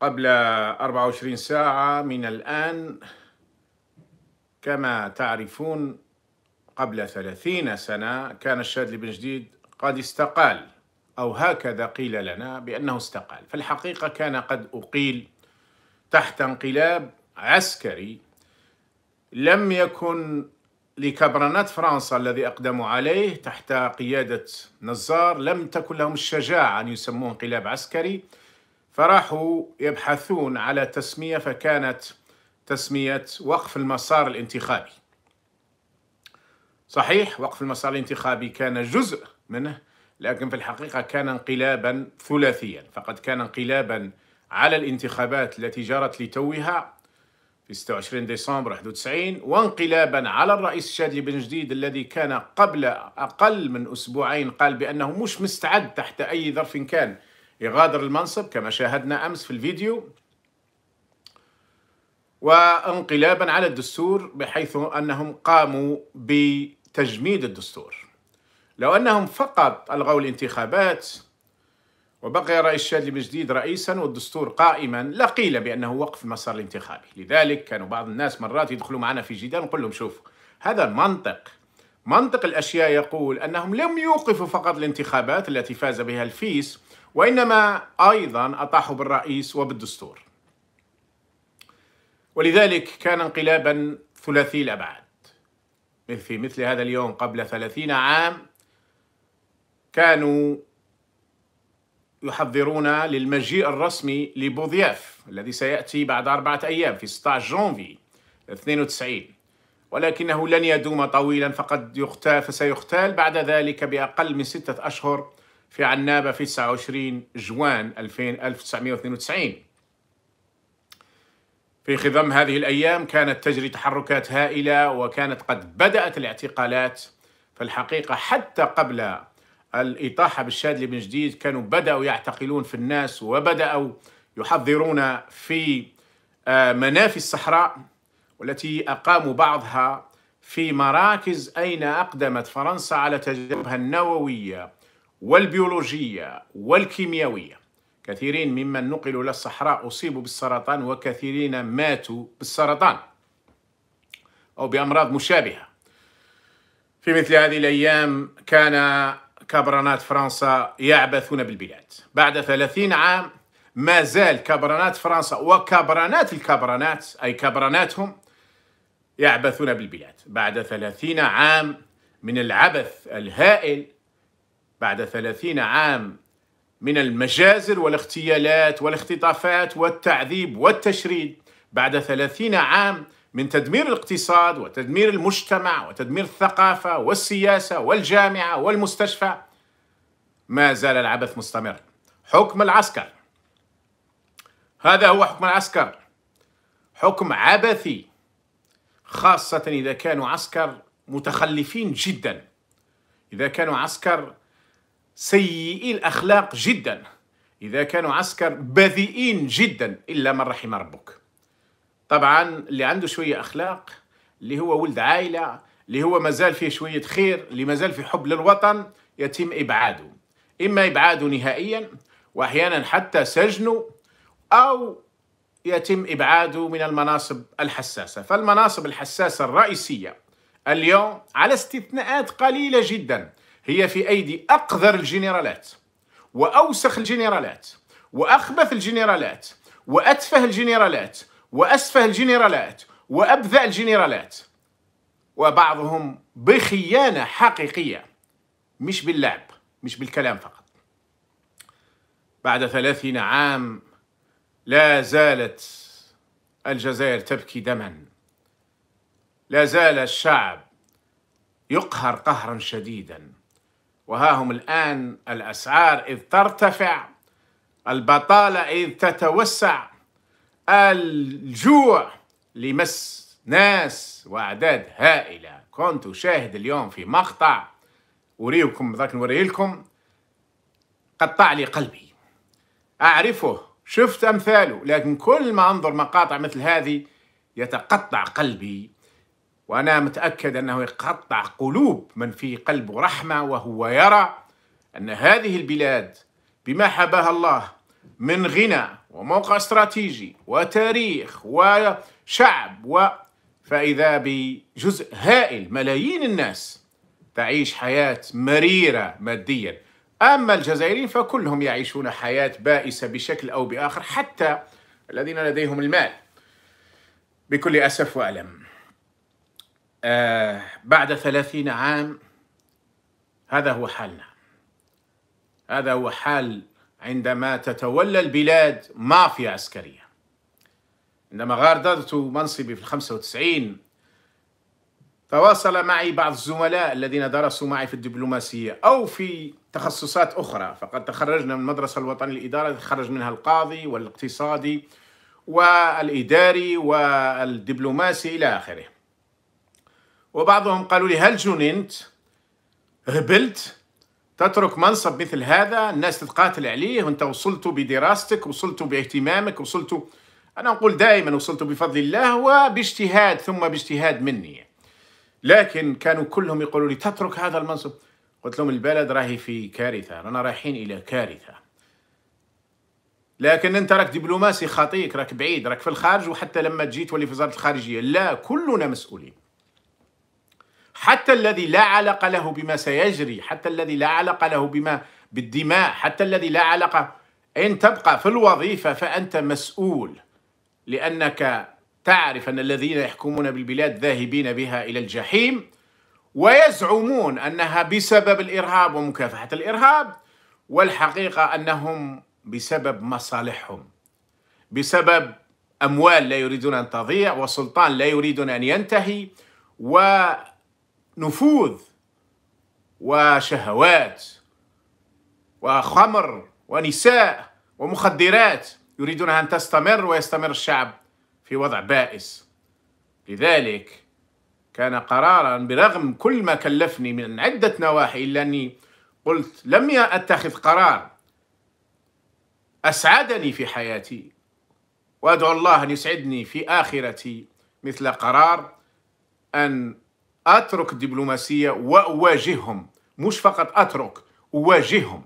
قبل 24 ساعة من الآن كما تعرفون قبل 30 سنة كان الشاذلي بن جديد قد استقال أو هكذا قيل لنا بأنه استقال فالحقيقة كان قد أقيل تحت انقلاب عسكري لم يكن لكبرنات فرنسا الذي أقدموا عليه تحت قيادة نزار لم تكن لهم الشجاعة أن يسموه انقلاب عسكري فراحوا يبحثون على تسمية فكانت تسمية وقف المسار الانتخابي صحيح وقف المسار الانتخابي كان جزء منه لكن في الحقيقة كان انقلابا ثلاثيا فقد كان انقلابا على الانتخابات التي جرت لتوها في 26 ديسمبر 91 وانقلابا على الرئيس شادي بن جديد الذي كان قبل أقل من أسبوعين قال بأنه مش مستعد تحت أي ظرف كان يغادر المنصب كما شاهدنا أمس في الفيديو وانقلابا على الدستور بحيث أنهم قاموا بتجميد الدستور لو أنهم فقط ألغوا الانتخابات وبقي رئيس شادلي بن جديد رئيسا والدستور قائما لقيل بأنه وقف المسار الانتخابي لذلك كانوا بعض الناس مرات يدخلوا معنا في جدال نقول لهم شوف هذا منطق منطق الأشياء يقول أنهم لم يوقفوا فقط الانتخابات التي فاز بها الفيس وإنما أيضا أطاحوا بالرئيس وبالدستور ولذلك كان انقلابا ثلاثي الأبعاد في مثل هذا اليوم قبل ثلاثين عام كانوا يحضرون للمجيء الرسمي لبوضياف الذي سيأتي بعد أربعة أيام في 16 جونفي 92 ولكنه لن يدوم طويلا فقد يختال فسيختال بعد ذلك بأقل من ستة أشهر في عنابة في 29 جوان 1992 في خضم هذه الأيام كانت تجري تحركات هائلة وكانت قد بدأت الاعتقالات فالحقيقة حتى قبل الإطاحة بالشادلي بن جديد كانوا بدأوا يعتقلون في الناس وبدأوا يحضرون في آه، منافي الصحراء والتي أقاموا بعضها في مراكز أين أقدمت فرنسا على تجربها النووية والبيولوجية والكيميائية كثيرين ممن نقلوا إلى الصحراء أصيبوا بالسرطان وكثيرين ماتوا بالسرطان أو بأمراض مشابهة في مثل هذه الأيام كان كبرانات فرنسا يعبثون بالبلاد بعد ثلاثين عام ما زال كبرانات فرنسا وكبرانات الكبرانات أي كبراناتهم يعبثون بالبلاد بعد ثلاثين عام من العبث الهائل بعد ثلاثين عام من المجازر والاغتيالات والاختطافات والتعذيب والتشريد بعد ثلاثين عام من تدمير الاقتصاد وتدمير المجتمع وتدمير الثقافة والسياسة والجامعة والمستشفى ما زال العبث مستمر حكم العسكر هذا هو حكم العسكر حكم عبثي خاصة إذا كانوا عسكر متخلفين جدا إذا كانوا عسكر سيئي الأخلاق جدا إذا كانوا عسكر بذيئين جدا إلا من رحم ربك طبعا اللي عنده شوية أخلاق اللي هو ولد عائلة اللي هو مازال فيه شوية خير اللي مازال في حب للوطن يتم إبعاده إما إبعاده نهائيا وأحيانا حتى سجنه أو يتم إبعاده من المناصب الحساسة فالمناصب الحساسة الرئيسية اليوم على استثناءات قليلة جداً هي في أيدي أقذر الجنرالات وأوسخ الجنرالات وأخبث الجنرالات وأتفه الجنرالات وأسفه الجنرالات وأبذع الجنرالات وبعضهم بخيانة حقيقية مش باللعب مش بالكلام فقط بعد ثلاثين عام لا زالت الجزائر تبكي دما لا زال الشعب يقهر قهرا شديدا وها هم الآن الأسعار إذ ترتفع البطالة إذ تتوسع الجوع لمس ناس وأعداد هائلة كنت أشاهد اليوم في مقطع أريكم ذاك نوري لكم قطع لي قلبي أعرفه شفت أمثاله لكن كل ما أنظر مقاطع مثل هذه يتقطع قلبي وأنا متأكد أنه يقطع قلوب من في قلبه رحمة وهو يرى أن هذه البلاد بما حباها الله من غنى وموقع استراتيجي وتاريخ وشعب و فإذا بجزء هائل ملايين الناس تعيش حياة مريرة ماديا أما الجزائريين فكلهم يعيشون حياة بائسة بشكل أو بآخر حتى الذين لديهم المال بكل أسف وألم آه، بعد ثلاثين عام هذا هو حالنا هذا هو حال عندما تتولى البلاد مافيا عسكرية عندما غادرت منصبي في الخمسة وتسعين تواصل معي بعض الزملاء الذين درسوا معي في الدبلوماسية أو في تخصصات أخرى فقد تخرجنا من المدرسة الوطنية للإدارة تخرج منها القاضي والاقتصادي والإداري والدبلوماسي إلى آخره وبعضهم قالوا لي هل جننت هبلت تترك منصب مثل هذا الناس تتقاتل عليه وانت وصلت بدراستك وصلت باهتمامك وصلت انا نقول دائما وصلت بفضل الله وباجتهاد ثم باجتهاد مني لكن كانوا كلهم يقولوا لي تترك هذا المنصب قلت لهم البلد راهي في كارثه رانا رايحين الى كارثه لكن انت راك دبلوماسي خاطيك راك بعيد راك في الخارج وحتى لما تجي تولي في وزاره الخارجيه لا كلنا مسؤولين حتى الذي لا علاقة له بما سيجري حتى الذي لا علاقة له بما بالدماء حتى الذي لا علاقة إن تبقى في الوظيفة فأنت مسؤول لأنك تعرف أن الذين يحكمون بالبلاد ذاهبين بها إلى الجحيم ويزعمون أنها بسبب الإرهاب ومكافحة الإرهاب والحقيقة أنهم بسبب مصالحهم بسبب أموال لا يريدون أن تضيع وسلطان لا يريدون أن ينتهي و نفوذ وشهوات وخمر ونساء ومخدرات يريدون أن تستمر ويستمر الشعب في وضع بائس لذلك كان قرارا برغم كل ما كلفني من عدة نواحي إلا أني قلت لم أتخذ قرار أسعدني في حياتي وأدعو الله أن يسعدني في آخرتي مثل قرار أن اترك الدبلوماسيه واواجههم مش فقط اترك اواجههم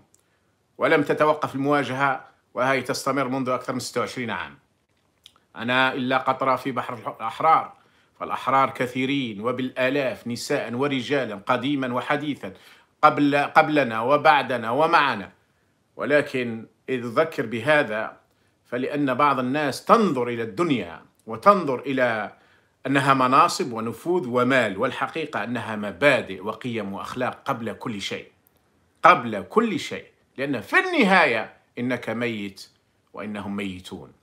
ولم تتوقف المواجهه وهي تستمر منذ اكثر من 26 عام انا الا قطره في بحر الاحرار فالاحرار كثيرين وبالالاف نساء ورجالا قديما وحديثا قبل قبلنا وبعدنا ومعنا ولكن اذ ذكر بهذا فلان بعض الناس تنظر الى الدنيا وتنظر الى أنها مناصب ونفوذ ومال والحقيقة أنها مبادئ وقيم وأخلاق قبل كل شيء قبل كل شيء لأن في النهاية إنك ميت وإنهم ميتون